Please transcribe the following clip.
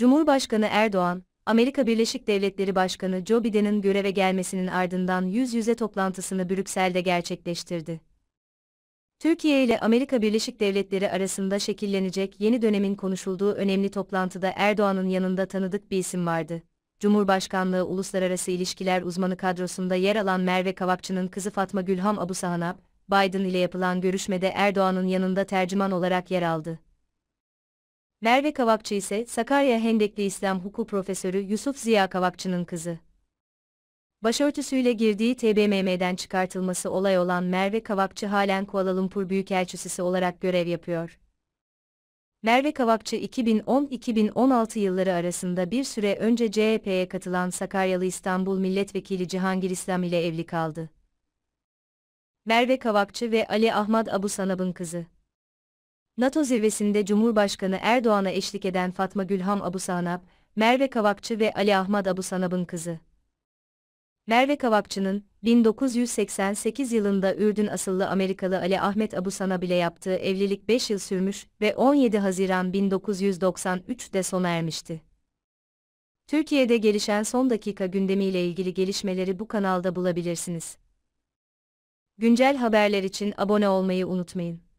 Cumhurbaşkanı Erdoğan, Amerika Birleşik Devletleri Başkanı Joe Biden'in göreve gelmesinin ardından yüz yüze toplantısını Brüksel'de gerçekleştirdi. Türkiye ile Amerika Birleşik Devletleri arasında şekillenecek yeni dönemin konuşulduğu önemli toplantıda Erdoğan'ın yanında tanıdık bir isim vardı. Cumhurbaşkanlığı Uluslararası İlişkiler Uzmanı kadrosunda yer alan Merve Kavakçı'nın kızı Fatma Gülham Abu Sahanap, Biden ile yapılan görüşmede Erdoğan'ın yanında tercüman olarak yer aldı. Merve Kavakçı ise Sakarya Hendekli İslam Hukuk Profesörü Yusuf Ziya Kavakçı'nın kızı. Başörtüsüyle girdiği TBMM'den çıkartılması olay olan Merve Kavakçı halen Kuala Lumpur Büyükelçisi olarak görev yapıyor. Merve Kavakçı 2010-2016 yılları arasında bir süre önce CHP'ye katılan Sakaryalı İstanbul Milletvekili Cihangir İslam ile evli kaldı. Merve Kavakçı ve Ali Ahmad Abu Sanab'ın kızı. NATO zirvesinde Cumhurbaşkanı Erdoğan'a eşlik eden Fatma Gülham Abu Sanab, Merve Kavakçı ve Ali Ahmet Abu Sanab'ın kızı. Merve Kavakçı'nın 1988 yılında Ürdün asıllı Amerikalı Ali Ahmet Abu Sanab ile yaptığı evlilik 5 yıl sürmüş ve 17 Haziran 1993'de sona ermişti. Türkiye'de gelişen son dakika gündemiyle ilgili gelişmeleri bu kanalda bulabilirsiniz. Güncel haberler için abone olmayı unutmayın.